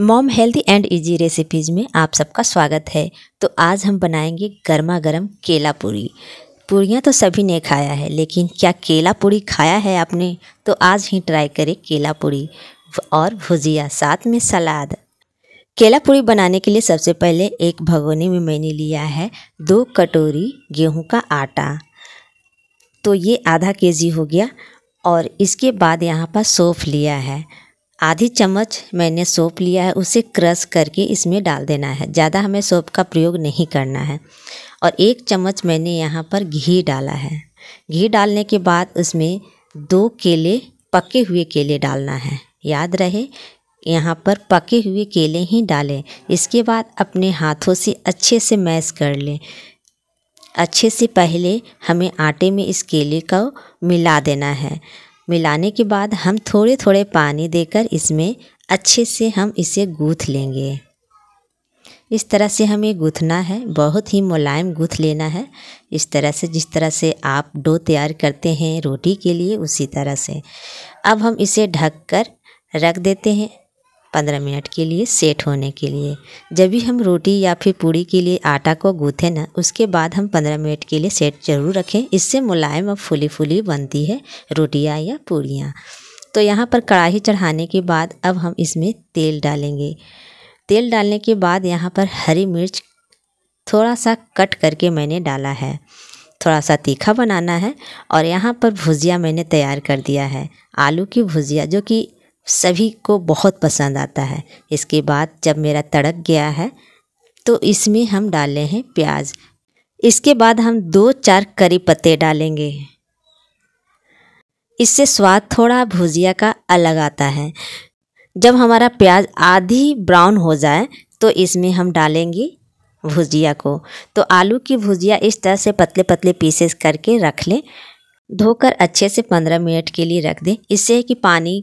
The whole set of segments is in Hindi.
mom healthy and easy recipes में आप सबका स्वागत है तो आज हम बनाएंगे गर्मा गर्म केला पूरी पूरियाँ तो सभी ने खाया है लेकिन क्या केला पूरी खाया है आपने तो आज ही ट्राई करें केला पूरी और भुजिया साथ में सलाद केला पूरी बनाने के लिए सबसे पहले एक भगोने में मैंने लिया है दो कटोरी गेहूं का आटा तो ये आधा केजी हो गया और इसके बाद यहाँ पर सौंफ लिया है आधी चम्मच मैंने सोप लिया है उसे क्रश करके इसमें डाल देना है ज़्यादा हमें सोप का प्रयोग नहीं करना है और एक चम्मच मैंने यहाँ पर घी डाला है घी डालने के बाद उसमें दो केले पके हुए केले डालना है याद रहे यहाँ पर पके हुए केले ही डालें इसके बाद अपने हाथों से अच्छे से मैश कर लें अच्छे से पहले हमें आटे में इस केले को मिला देना है मिलाने के बाद हम थोड़े थोड़े पानी देकर इसमें अच्छे से हम इसे गूँथ लेंगे इस तरह से हमें गूँथना है बहुत ही मुलायम गूँथ लेना है इस तरह से जिस तरह से आप डो तैयार करते हैं रोटी के लिए उसी तरह से अब हम इसे ढककर रख देते हैं पंद्रह मिनट के लिए सेट होने के लिए जब भी हम रोटी या फिर पूड़ी के लिए आटा को गूँथें ना उसके बाद हम पंद्रह मिनट के लिए सेट जरूर रखें इससे मुलायम और फूली फूली बनती है रोटियाँ या पूड़ियाँ तो यहाँ पर कढ़ाई चढ़ाने के बाद अब हम इसमें तेल डालेंगे तेल डालने के बाद यहाँ पर हरी मिर्च थोड़ा सा कट करके मैंने डाला है थोड़ा सा तीखा बनाना है और यहाँ पर भुजिया मैंने तैयार कर दिया है आलू की भुजिया जो कि सभी को बहुत पसंद आता है इसके बाद जब मेरा तड़क गया है तो इसमें हम डाले हैं प्याज इसके बाद हम दो चार करी पत्ते डालेंगे इससे स्वाद थोड़ा भुजिया का अलग आता है जब हमारा प्याज आधी ब्राउन हो जाए तो इसमें हम डालेंगे भुजिया को तो आलू की भुजिया इस तरह से पतले पतले पीसेस करके रख लें धोकर अच्छे से पंद्रह मिनट के लिए रख दें इससे कि पानी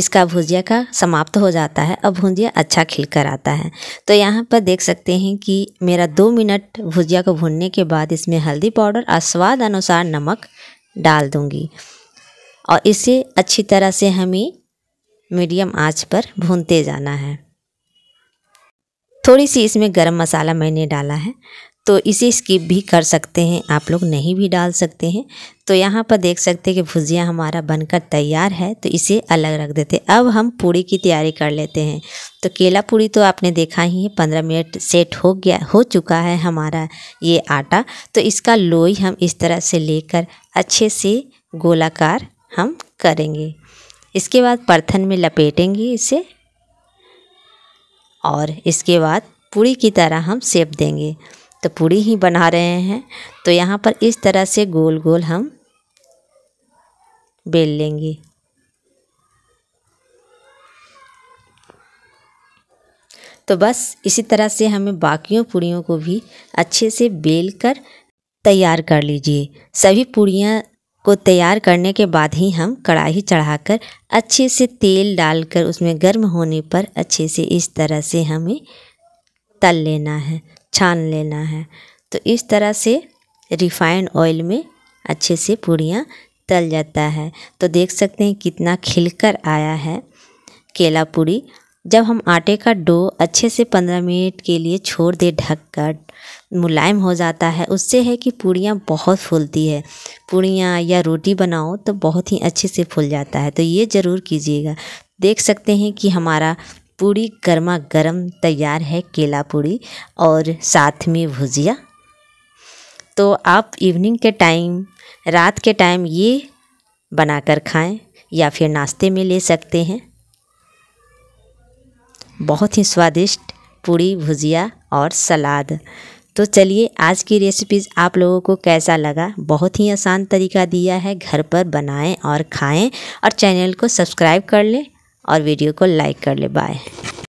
इसका भुजिया का समाप्त हो जाता है अब भुजिया अच्छा खिलकर आता है तो यहाँ पर देख सकते हैं कि मेरा दो मिनट भुजिया को भूनने के बाद इसमें हल्दी पाउडर और स्वाद अनुसार नमक डाल दूँगी और इसे अच्छी तरह से हमें मीडियम आंच पर भूनते जाना है थोड़ी सी इसमें गरम मसाला मैंने डाला है तो इसे स्किप भी कर सकते हैं आप लोग नहीं भी डाल सकते हैं तो यहाँ पर देख सकते हैं कि भुजिया हमारा बनकर तैयार है तो इसे अलग रख देते हैं अब हम पूड़ी की तैयारी कर लेते हैं तो केला पूड़ी तो आपने देखा ही है पंद्रह मिनट सेट हो गया हो चुका है हमारा ये आटा तो इसका लोई हम इस तरह से लेकर अच्छे से गोलाकार हम करेंगे इसके बाद परथन में लपेटेंगे इसे और इसके बाद पूड़ी की तरह हम सेप देंगे तो पूड़ी ही बना रहे हैं तो यहाँ पर इस तरह से गोल गोल हम बेल लेंगे तो बस इसी तरह से हमें बाकियों पूड़ियों को भी अच्छे से बेल कर तैयार कर लीजिए सभी पूड़ियाँ को तैयार करने के बाद ही हम कढ़ाई चढ़ाकर अच्छे से तेल डालकर उसमें गर्म होने पर अच्छे से इस तरह से हमें तल लेना है छान लेना है तो इस तरह से रिफाइंड ऑयल में अच्छे से पूड़ियाँ तल जाता है तो देख सकते हैं कितना खिलकर आया है केला पूड़ी जब हम आटे का डो अच्छे से पंद्रह मिनट के लिए छोड़ दे ढक कर मुलायम हो जाता है उससे है कि पूड़ियाँ बहुत फूलती है पूड़ियाँ या रोटी बनाओ तो बहुत ही अच्छे से फूल जाता है तो ये ज़रूर कीजिएगा देख सकते हैं कि हमारा पूरी गर्मा गर्म तैयार है केला पूरी और साथ में भुजिया तो आप इवनिंग के टाइम रात के टाइम ये बनाकर खाएं या फिर नाश्ते में ले सकते हैं बहुत ही स्वादिष्ट पूड़ी भुजिया और सलाद तो चलिए आज की रेसिपीज़ आप लोगों को कैसा लगा बहुत ही आसान तरीका दिया है घर पर बनाएं और खाएं और चैनल को सब्सक्राइब कर लें और वीडियो को लाइक कर ले बाय